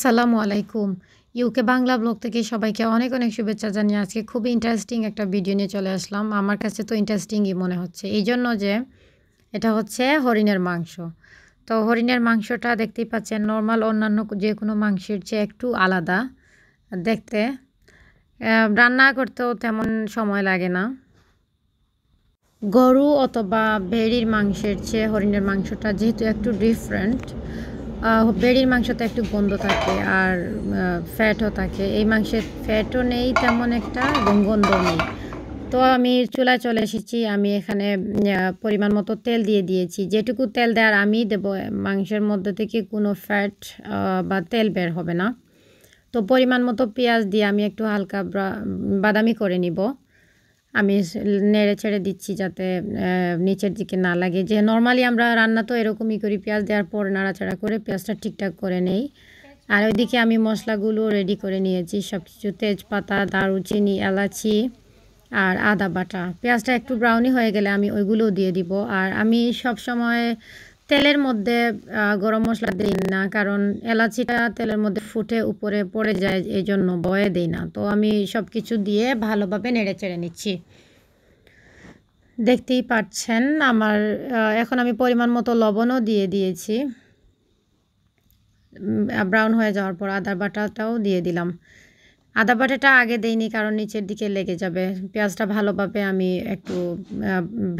আসসালামু আলাইকুম UK Bangla blog থেকে সবাইকে অনেক অনেক শুভেচ্ছা জানিয়ে আজকে খুব ইন্টারেস্টিং একটা ভিডিও নিয়ে চলে আসলাম আমার কাছে তো ইন্টারেস্টিংই মনে হচ্ছে এই জন্য যে এটা হচ্ছে হরিণের মাংস তো হরিণের মাংসটা দেখতেই পাচ্ছেন নর্মাল অন্যান্য যে কোনো মাংসের চেয়ে একটু আলাদা দেখতে রান্না করতেও তেমন সময় লাগে না গরু অথবা ভেড়ির মাংসের চেয়ে হরিণের মাংসটা যেহেতু একটু ডিফারেন্ট বেড়ির মাংসতে একটু গন্ধ থাকে আর ফ্যাটও থাকে এই মাংসের ফ্যাটও নেই তেমন একটা এবং গন্ধ নেই তো আমি চুলায় চলে এসেছি আমি এখানে পরিমাণ মতো তেল দিয়ে দিয়েছি যেটুকু তেল দেওয়ার আমি দেব মাংসের মধ্যে থেকে কোনো ফ্যাট বা তেল বের হবে না তো পরিমাণ মতো পেঁয়াজ দিয়ে আমি একটু হালকা বাদামি করে নিব আমি নেড়ে ছেড়ে দিচ্ছি যাতে নিচের দিকে না লাগে যে নর্মালি আমরা রান্না তো এরকমই করি পেঁয়াজ দেওয়ার পর নাড়াচাড়া করে পেঁয়াজটা ঠিকঠাক করে নেই আর ওইদিকে আমি মশলাগুলো রেডি করে নিয়েছি সব কিছু তেজপাতা দারুচিনি এলাচি আর আদা বাটা পেঁয়াজটা একটু ব্রাউনি হয়ে গেলে আমি ওইগুলোও দিয়ে দিব আর আমি সব সময় তেলের মধ্যে গরম মশলা দিই না কারণ এলাচিটা তেলের মধ্যে ফুটে উপরে পড়ে যায় এই জন্য বয়ে দিই না তো আমি সব কিছু দিয়ে ভালোভাবে নেড়ে চেড়ে নিচ্ছি দেখতেই পাচ্ছেন আমার এখন আমি পরিমাণ মতো লবণও দিয়ে দিয়েছি ব্রাউন হয়ে যাওয়ার পর আদা বাটাটাও দিয়ে দিলাম আদা বাটাটা আগে দেইনি কারণ নিচের দিকে লেগে যাবে পেঁয়াজটা ভালোভাবে আমি একটু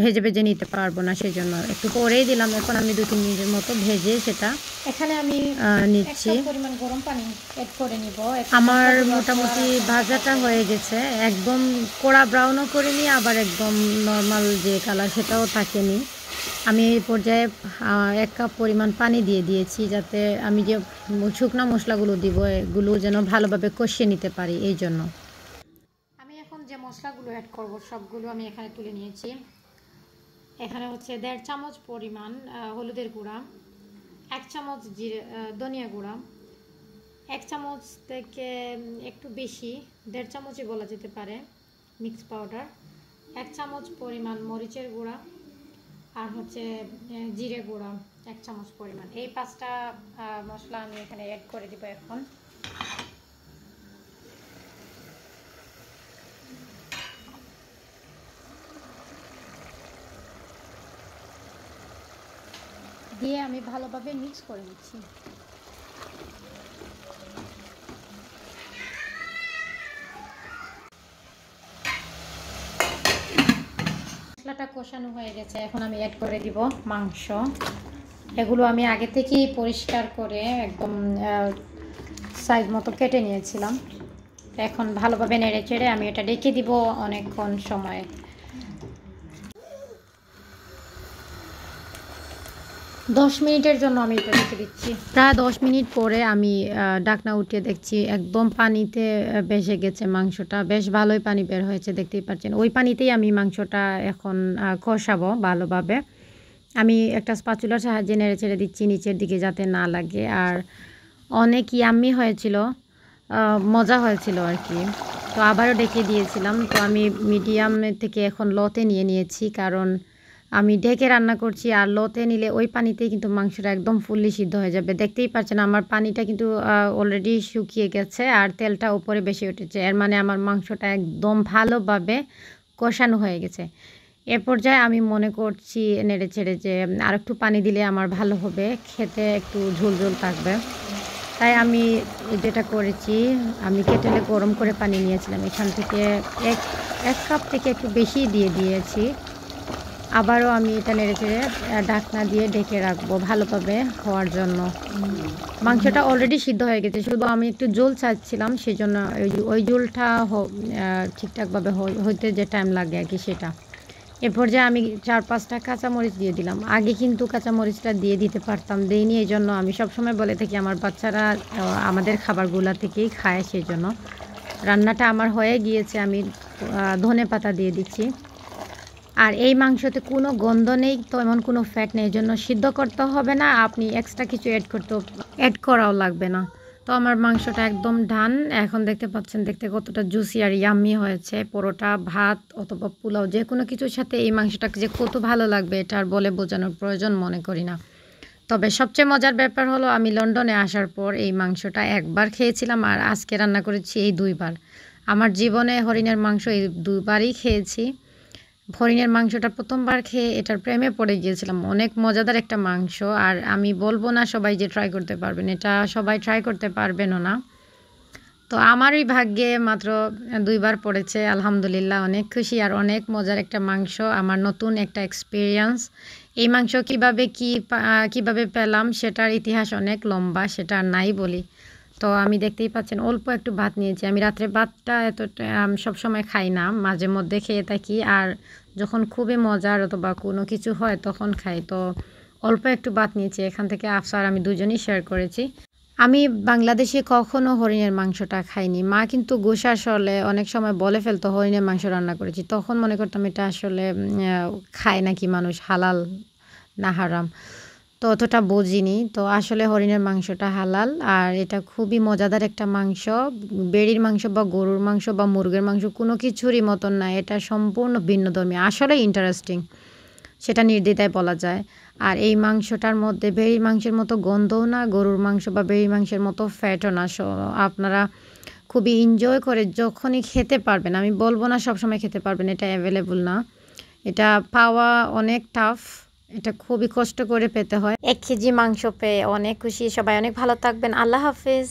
ভেজে ভেজে নিতে পারবো না সেই জন্য একটু পরেই দিলাম এখন আমি দু তিন মিনিটের মতো ভেজে সেটা এখানে আমি নিচ্ছি আমার মোটামুটি ভাজাটা হয়ে গেছে একদম কড়া ব্রাউনও করিনি আবার একদম নর্মাল যে কালার সেটাও থাকেনি আমি এই পর্যায়ে এক কাপ পরিমাণ পানি দিয়ে দিয়েছি যাতে আমি যে শুকনো মশলাগুলো দিব এগুলো যেন ভালোভাবে কষিয়ে নিতে পারি এই জন্য আমি এখন যে মশলাগুলো অ্যাড করব সবগুলো আমি এখানে তুলে নিয়েছি এখানে হচ্ছে দেড় চামচ পরিমাণ হলুদের গুঁড়া এক চামচ জিরে ধনিয়া গুঁড়া এক চামচ থেকে একটু বেশি দেড় চামচই বলা যেতে পারে মিক্স পাউডার এক চামচ পরিমাণ মরিচের গুঁড়া আর হচ্ছে জিরে গুঁড়া এক চামচ পরিমাণ এই পাঁচটা মশলা আমি এখানে অ্যাড করে দিব এখন দিয়ে আমি ভালোভাবে মিক্স করে নিচ্ছি মশলাটা কষানো হয়ে গেছে এখন আমি অ্যাড করে দিব মাংস এগুলো আমি আগে থেকেই পরিষ্কার করে একদম সাইজ মতো কেটে নিয়েছিলাম এখন ভালোভাবে নেড়ে চেড়ে আমি এটা ডেকে দিব অনেকক্ষণ সময় দশ মিনিটের জন্য আমি এটা রেখে দিচ্ছি প্রায় দশ মিনিট পরে আমি ডাকনা উঠিয়ে দেখছি একদম পানিতে বেসে গেছে মাংসটা বেশ ভালোই পানি বের হয়েছে দেখতেই পাচ্ছেন ওই পানিতেই আমি মাংসটা এখন কষাবো ভালোভাবে আমি একটা স্পাচুলার সাহায্যে নেড়ে ছেড়ে দিচ্ছি নিচের দিকে যাতে না লাগে আর অনেক ইয়াম্মি হয়েছিল মজা হয়েছিল আর কি তো আবারও ডেকে দিয়েছিলাম তো আমি মিডিয়াম থেকে এখন লতে নিয়ে নিয়েছি কারণ আমি ঢেকে রান্না করছি আর লোতে নিলে ওই পানিতেই কিন্তু মাংসটা একদম ফুললি সিদ্ধ হয়ে যাবে দেখতেই পাচ্ছেন আমার পানিটা কিন্তু অলরেডি শুকিয়ে গেছে আর তেলটা উপরে বেশি উঠেছে এর মানে আমার মাংসটা একদম ভালোভাবে কষানো হয়ে গেছে এ পর্যায়ে আমি মনে করছি নেড়ে ছেড়ে যে আর একটু পানি দিলে আমার ভালো হবে খেতে একটু ঝোল ঝোল থাকবে তাই আমি যেটা করেছি আমি কেটেলে গরম করে পানি নিয়েছিলাম এখান থেকে এক এক কাপ থেকে একটু বেশি দিয়ে দিয়েছি আবারও আমি এটা নেড়ে চেড়ে ডাকনা দিয়ে ঢেকে রাখবো ভালোভাবে হওয়ার জন্য মাংসটা অলরেডি সিদ্ধ হয়ে গেছে শুধু আমি একটু জোল চাচ্ছিলাম সেই জন্য ওই জোলটা ঠিকঠাকভাবে হইতে যে টাইম লাগে আর কি সেটা এরপর যে আমি চার পাঁচটা কাঁচামরিচ দিয়ে দিলাম আগে কিন্তু কাঁচামরিচটা দিয়ে দিতে পারতাম দিইনি এই জন্য আমি সবসময় বলে থাকি আমার বাচ্চারা আমাদের খাবারগুলা থেকেই খায় সেই জন্য রান্নাটা আমার হয়ে গিয়েছে আমি ধনে পাতা দিয়ে দিচ্ছি আর এই মাংসতে কোনো গন্ধ নেই তো এমন কোনো ফ্যাট নেই জন্য সিদ্ধ করতে হবে না আপনি এক্সট্রা কিছু অ্যাড করতে অ্যাড করাও লাগবে না তো আমার মাংসটা একদম ডান এখন দেখতে পাচ্ছেন দেখতে কতটা জুসি আর ইয়াম্মি হয়েছে পরোটা ভাত অথবা পোলাও যে কোনো কিছুর সাথে এই মাংসটাকে যে কত ভালো লাগবে এটা আর বলে বোঝানোর প্রয়োজন মনে করি না তবে সবচেয়ে মজার ব্যাপার হলো আমি লন্ডনে আসার পর এই মাংসটা একবার খেয়েছিলাম আর আজকে রান্না করেছি এই দুইবার আমার জীবনে হরিণের মাংস এই দুবারই খেয়েছি ফরিনের মাংসটা প্রথমবার খেয়ে এটার প্রেমে পড়ে গিয়েছিলাম অনেক মজাদার একটা মাংস আর আমি বলবো না সবাই যে ট্রাই করতে পারবেন এটা সবাই ট্রাই করতে পারবেনও না তো আমারই ভাগ্যে মাত্র দুইবার পড়েছে আলহামদুলিল্লাহ অনেক খুশি আর অনেক মজার একটা মাংস আমার নতুন একটা এক্সপিরিয়েন্স এই মাংস কিভাবে কি কিভাবে পেলাম সেটার ইতিহাস অনেক লম্বা সেটা নাই বলি তো আমি দেখতেই পাচ্ছেন অল্প একটু ভাত নিয়েছি আমি রাত্রে ভাতটা এত সবসময় খাই না মাঝে মধ্যে খেয়ে থাকি আর যখন খুবই মজার অথবা কোনো কিছু হয় তখন খাই তো অল্প একটু ভাত নিয়েছি এখান থেকে আফসার আমি দুজনেই শেয়ার করেছি আমি বাংলাদেশে কখনো হরিণের মাংসটা খাইনি মা কিন্তু গোসা আসলে অনেক সময় বলে ফেলতো হরিণের মাংস রান্না করেছি তখন মনে করতাম এটা আসলে খায় নাকি মানুষ হালাল না হারাম তো অতটা বুঝিনি তো আসলে হরিণের মাংসটা হালাল আর এটা খুবই মজাদার একটা মাংস বেড়ির মাংস বা গরুর মাংস বা মুরগের মাংস কোনো কিছুরই মতন না এটা সম্পূর্ণ ভিন্নধর্মী আসলে ইন্টারেস্টিং সেটা নির্দ্বিধায় বলা যায় আর এই মাংসটার মধ্যে বেড়ির মাংসের মতো গন্ধও না গরুর মাংস বা বেড়ির মাংসের মতো ফ্যাটও না আপনারা খুবই এনজয় করে যখনই খেতে পারবেন আমি বলবো না সবসময় খেতে পারবেন এটা অ্যাভেলেবল না এটা পাওয়া অনেক টাফ এটা খুবই কষ্ট করে পেতে হয় এক কেজি মাংস পেয়ে অনেক খুশি সবাই অনেক ভালো থাকবেন আল্লাহ হাফিজ